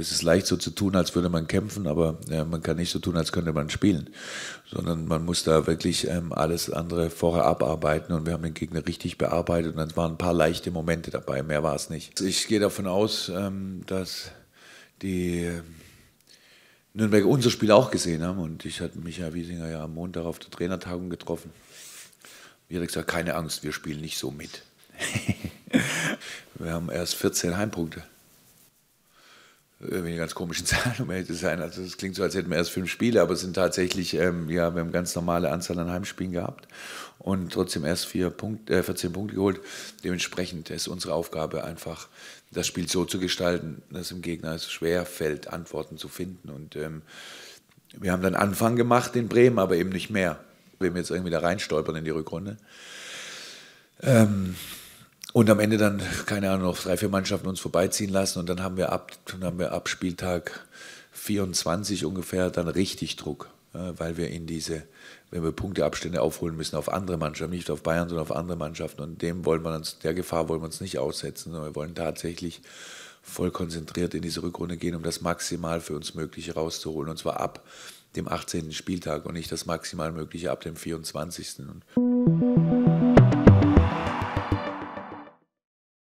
es ist leicht so zu tun, als würde man kämpfen, aber äh, man kann nicht so tun, als könnte man spielen, sondern man muss da wirklich ähm, alles andere vorher abarbeiten und wir haben den Gegner richtig bearbeitet und dann waren ein paar leichte Momente dabei, mehr war es nicht. Also ich gehe davon aus, ähm, dass die ähm, Nürnberg unser Spiel auch gesehen haben und ich hatte Michael Wiesinger ja am Montag auf der Trainertagung getroffen. Ich hat gesagt, keine Angst, wir spielen nicht so mit. wir haben erst 14 Heimpunkte irgendwie eine ganz komischen Zahl, um ehrlich zu sein. Also es klingt so, als hätten wir erst fünf Spiele, aber es sind tatsächlich, ähm, ja, wir haben ganz normale Anzahl an Heimspielen gehabt und trotzdem erst vier Punkt, äh, 14 Punkte geholt. Dementsprechend ist unsere Aufgabe einfach, das Spiel so zu gestalten, dass dem Gegner es schwer fällt, Antworten zu finden. Und ähm, wir haben dann Anfang gemacht in Bremen, aber eben nicht mehr. Wenn wir jetzt irgendwie da reinstolpern in die Rückrunde. Ähm, und am Ende dann, keine Ahnung, noch drei, vier Mannschaften uns vorbeiziehen lassen. Und dann haben wir ab, dann haben wir ab Spieltag 24 ungefähr dann richtig Druck, weil wir in diese, wenn wir Punkteabstände aufholen müssen auf andere Mannschaften, nicht auf Bayern, sondern auf andere Mannschaften. Und dem wollen wir uns, der Gefahr wollen wir uns nicht aussetzen, sondern wir wollen tatsächlich voll konzentriert in diese Rückrunde gehen, um das maximal für uns Mögliche rauszuholen. Und zwar ab dem 18. Spieltag und nicht das maximal Mögliche ab dem 24. Und